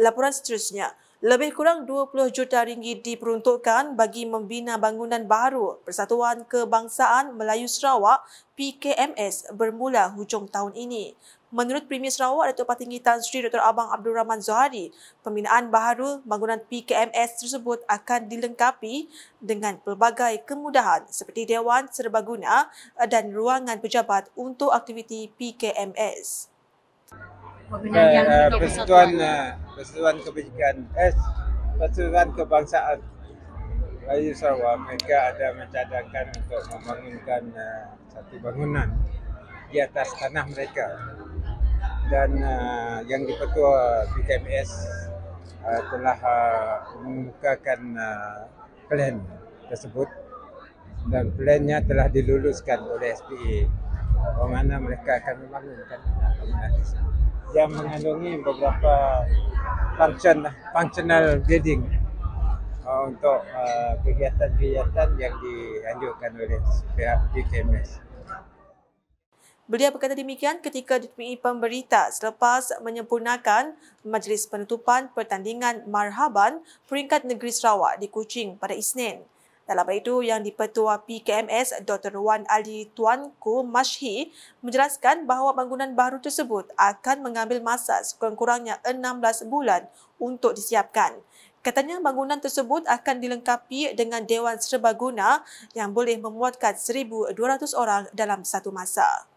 laporan seterusnya, lebih kurang 20 juta ringgit diperuntukkan bagi membina bangunan baru Persatuan Kebangsaan Melayu Sarawak PKMS bermula hujung tahun ini. Menurut Premier Sarawak Datuk Patinggi Tan Sri Dr. Abang Abdul Rahman Zohari, pembinaan baru bangunan PKMS tersebut akan dilengkapi dengan pelbagai kemudahan seperti Dewan Serbaguna dan ruangan pejabat untuk aktiviti PKMS. Uh, uh, persatuan uh, Persatuan Kebajikan eh, Persatuan Kebangsaan Raya Sarawak mereka ada mencadangkan untuk membangunkan uh, satu bangunan di atas tanah mereka dan uh, yang dipertua PKMS uh, eh, telah uh, mengemukakan uh, plan tersebut dan plannya telah diluluskan oleh SPA bagaimana mereka akan membangunkan bangunan yang mengandungi beberapa function functional building uh, untuk uh, kegiatan-kegiatan uh, yang dianjurkan oleh pihak BKMS. Beliau berkata demikian ketika ditemui pemberita selepas menyempurnakan majlis penutupan pertandingan Marhaban peringkat negeri Sarawak di Kuching pada Isnin. Dalam itu, yang dipertua PKMS Dr. Wan Ali Tuanku Mashi menjelaskan bahawa bangunan baru tersebut akan mengambil masa sekurang-kurangnya 16 bulan untuk disiapkan. Katanya bangunan tersebut akan dilengkapi dengan Dewan Serbaguna yang boleh memuatkan 1,200 orang dalam satu masa.